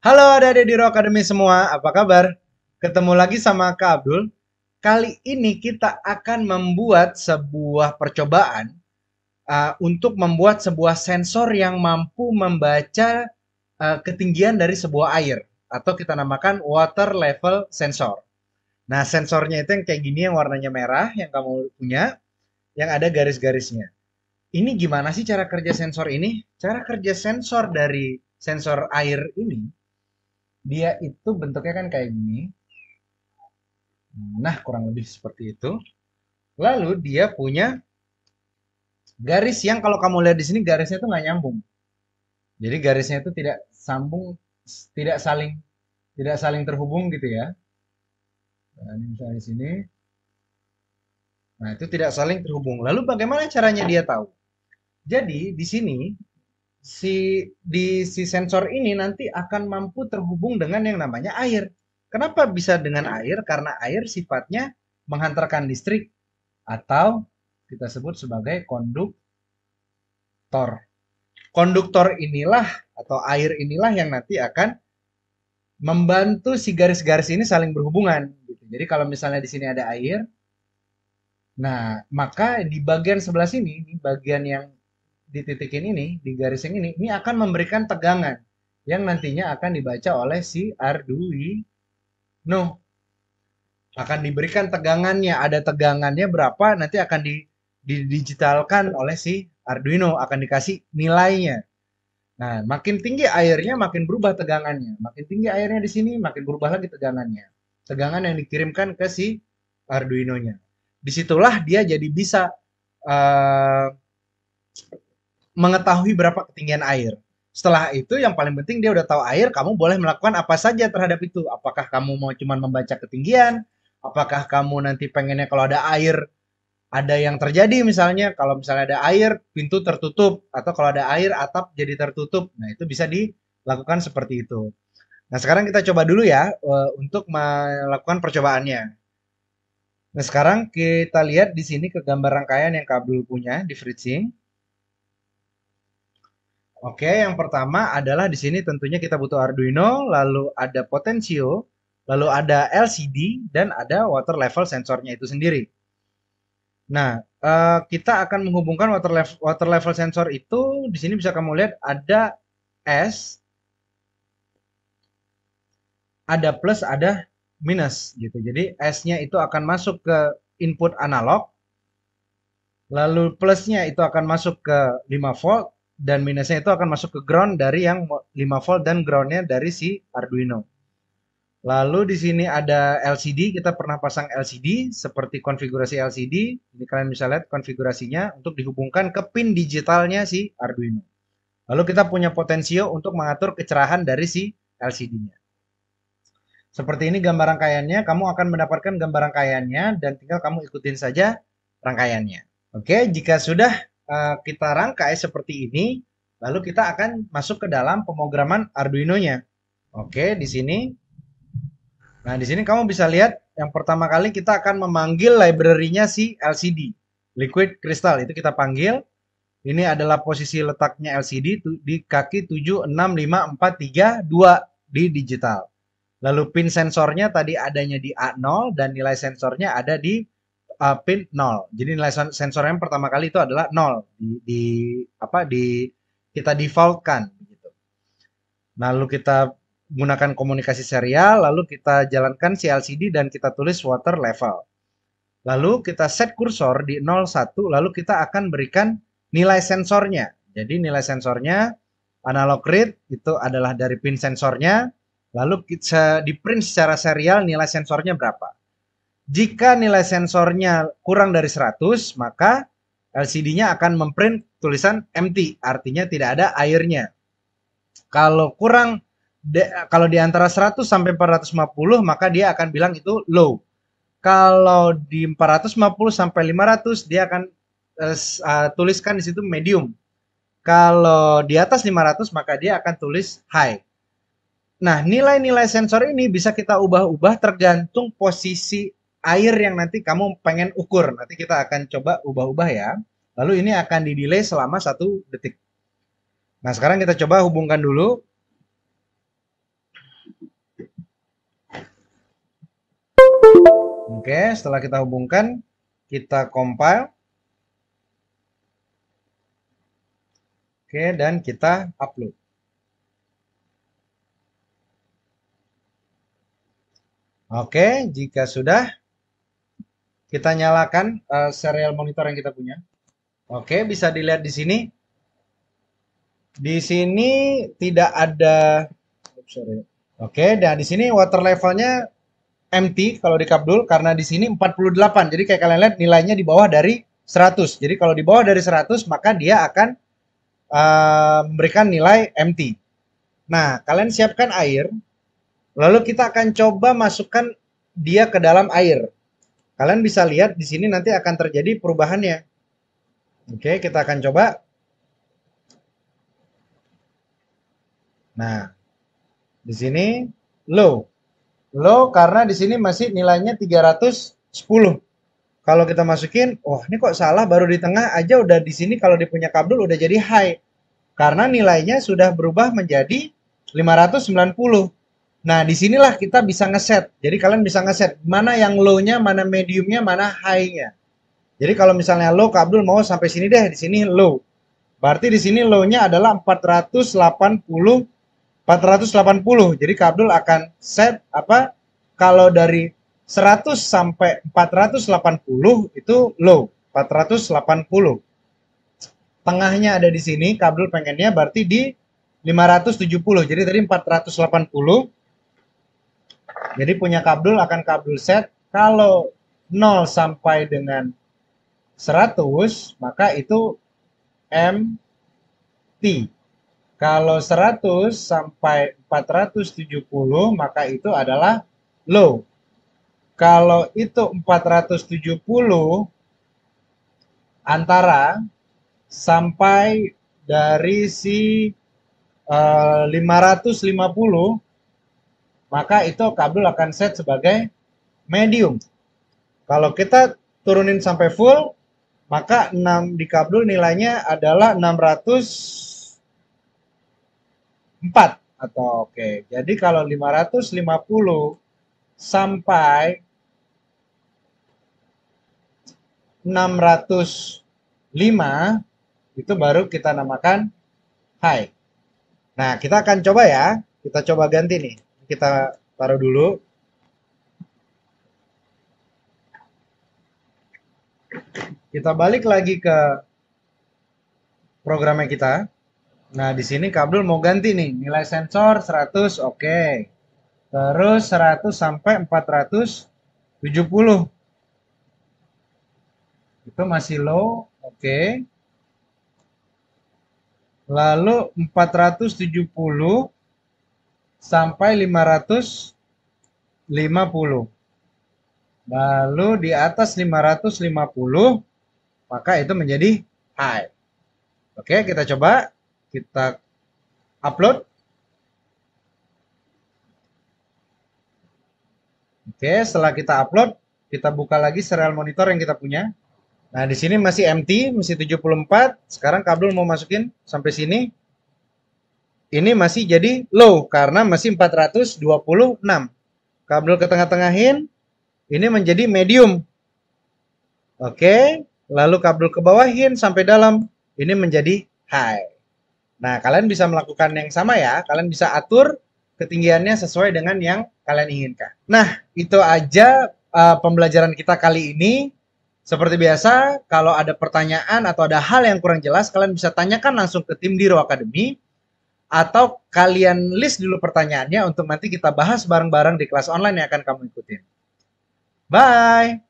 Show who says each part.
Speaker 1: Halo adik-adik di Rock Academy semua, apa kabar? Ketemu lagi sama Kak Abdul. Kali ini kita akan membuat sebuah percobaan uh, untuk membuat sebuah sensor yang mampu membaca uh, ketinggian dari sebuah air atau kita namakan water level sensor. Nah, sensornya itu yang kayak gini yang warnanya merah yang kamu punya, yang ada garis-garisnya. Ini gimana sih cara kerja sensor ini? Cara kerja sensor dari sensor air ini, dia itu bentuknya kan kayak gini. Nah, kurang lebih seperti itu. Lalu dia punya garis yang kalau kamu lihat di sini garisnya itu nggak nyambung. Jadi garisnya itu tidak sambung, tidak saling, tidak saling terhubung gitu ya Nah, ini misalnya di sini. Nah, itu tidak saling terhubung. Lalu bagaimana caranya dia tahu? Jadi di sini si di si sensor ini nanti akan mampu terhubung dengan yang namanya air. Kenapa bisa dengan air? Karena air sifatnya menghantarkan listrik atau kita sebut sebagai konduktor. Konduktor inilah atau air inilah yang nanti akan membantu si garis-garis ini saling berhubungan. Gitu. Jadi kalau misalnya di sini ada air, nah maka di bagian sebelah sini, di bagian yang di titik ini, di garis yang ini, ini akan memberikan tegangan yang nantinya akan dibaca oleh si Arduino. Akan diberikan tegangannya, ada tegangannya berapa, nanti akan di didigitalkan oleh si Arduino akan dikasih nilainya. Nah, makin tinggi airnya makin berubah tegangannya. Makin tinggi airnya di sini makin berubah lagi tegangannya. Tegangan yang dikirimkan ke si Arduino-nya. Disitulah dia jadi bisa uh, mengetahui berapa ketinggian air. Setelah itu yang paling penting dia udah tahu air, kamu boleh melakukan apa saja terhadap itu. Apakah kamu mau cuman membaca ketinggian? Apakah kamu nanti pengennya kalau ada air ada yang terjadi misalnya kalau misalnya ada air pintu tertutup atau kalau ada air atap jadi tertutup. Nah, itu bisa dilakukan seperti itu. Nah, sekarang kita coba dulu ya eh, untuk melakukan percobaannya. Nah, sekarang kita lihat di sini ke gambar rangkaian yang kabel punya di Fritzing. Oke, yang pertama adalah di sini tentunya kita butuh Arduino, lalu ada potensio, lalu ada LCD dan ada water level sensornya itu sendiri. Nah, uh, kita akan menghubungkan water level water level sensor itu di sini bisa kamu lihat ada S ada plus ada minus gitu. Jadi S-nya itu akan masuk ke input analog lalu plus-nya itu akan masuk ke 5 volt dan minusnya itu akan masuk ke ground dari yang 5 volt dan groundnya dari si Arduino. Lalu di sini ada LCD, kita pernah pasang LCD seperti konfigurasi LCD. Ini kalian bisa lihat konfigurasinya untuk dihubungkan ke pin digitalnya si Arduino. Lalu kita punya potensio untuk mengatur kecerahan dari si LCD-nya. Seperti ini gambar rangkaiannya, kamu akan mendapatkan gambar rangkaiannya dan tinggal kamu ikutin saja rangkaiannya. Oke, jika sudah eh, kita rangkai seperti ini, lalu kita akan masuk ke dalam pemrograman Arduino-nya. Oke, di sini Nah, di sini kamu bisa lihat yang pertama kali kita akan memanggil library-nya si LCD, liquid crystal. Itu kita panggil. Ini adalah posisi letaknya LCD di kaki 765432 di digital. Lalu pin sensornya tadi adanya di A0 dan nilai sensornya ada di uh, pin 0. Jadi nilai sensor yang pertama kali itu adalah 0 di, di apa di kita defaultkan gitu. Lalu kita gunakan komunikasi serial, lalu kita jalankan si lcd dan kita tulis water level. Lalu kita set kursor di 01, lalu kita akan berikan nilai sensornya. Jadi nilai sensornya analog read itu adalah dari pin sensornya, lalu kita di print secara serial nilai sensornya berapa. Jika nilai sensornya kurang dari 100, maka LCD-nya akan memprint tulisan empty, artinya tidak ada airnya. Kalau kurang de, kalau di antara 100 sampai 450 maka dia akan bilang itu low. Kalau di 450 sampai 500 dia akan uh, tuliskan di situ medium. Kalau di atas 500 maka dia akan tulis high. Nah, nilai-nilai sensor ini bisa kita ubah-ubah tergantung posisi air yang nanti kamu pengen ukur. Nanti kita akan coba ubah-ubah ya. Lalu ini akan didelay selama satu detik. Nah, sekarang kita coba hubungkan dulu Oke, setelah kita hubungkan, kita compile. Oke, dan kita upload. Oke, jika sudah, kita nyalakan uh, serial monitor yang kita punya. Oke, bisa dilihat di sini. Di sini tidak ada, oops, sorry, Oke, dan di sini water levelnya empty kalau di Kapdul karena di sini 48. Jadi kayak kalian lihat nilainya di bawah dari 100. Jadi kalau di bawah dari 100 maka dia akan uh, memberikan nilai empty. Nah, kalian siapkan air. Lalu kita akan coba masukkan dia ke dalam air. Kalian bisa lihat di sini nanti akan terjadi perubahannya. Oke, kita akan coba. Nah, di sini low. Low karena di sini masih nilainya 310. Kalau kita masukin, wah ini kok salah baru di tengah aja udah di sini kalau dipunya kabel udah jadi high. Karena nilainya sudah berubah menjadi 590. Nah, disinilah kita bisa ngeset. Jadi kalian bisa ngeset mana yang low-nya, mana medium-nya, mana high-nya. Jadi kalau misalnya low, Kabdul mau sampai sini deh, di sini low. Berarti di sini low-nya adalah 480 480. Jadi Kak Abdul akan set apa kalau dari 100 sampai 480 itu low, 480. Tengahnya ada di sini, Kak Abdul pengennya berarti di 570. Jadi tadi 480. Jadi punya Kak Abdul akan Kak Abdul set kalau 0 sampai dengan 100 maka itu MT kalau 100 sampai 470 maka itu adalah low. Kalau itu 470 antara sampai dari si eh, uh, 550 maka itu kabel akan set sebagai medium. Kalau kita turunin sampai full maka 6 di kabel nilainya adalah 600 4 atau oke. Okay. Jadi kalau 550 sampai 605 itu baru kita namakan high. Nah, kita akan coba ya. Kita coba ganti nih. Kita taruh dulu. Kita balik lagi ke programnya kita. Nah, di sini Kabdul mau ganti nih. Nilai sensor 100, oke. Okay. Terus 100 sampai 470. Itu masih low, oke. Okay. Lalu 470 sampai 550. Lalu di atas 550, maka itu menjadi high. Oke, okay, kita coba kita upload. Oke, setelah kita upload, kita buka lagi serial monitor yang kita punya. Nah, di sini masih empty, masih 74. Sekarang kabel mau masukin sampai sini. Ini masih jadi low karena masih 426. Kabel ke tengah-tengahin, ini menjadi medium. Oke, lalu kabel ke bawahin sampai dalam, ini menjadi high. Nah, kalian bisa melakukan yang sama ya. Kalian bisa atur ketinggiannya sesuai dengan yang kalian inginkan. Nah, itu aja uh, pembelajaran kita kali ini. Seperti biasa, kalau ada pertanyaan atau ada hal yang kurang jelas, kalian bisa tanyakan langsung ke tim Diro Academy atau kalian list dulu pertanyaannya untuk nanti kita bahas bareng-bareng di kelas online yang akan kamu ikutin. Bye.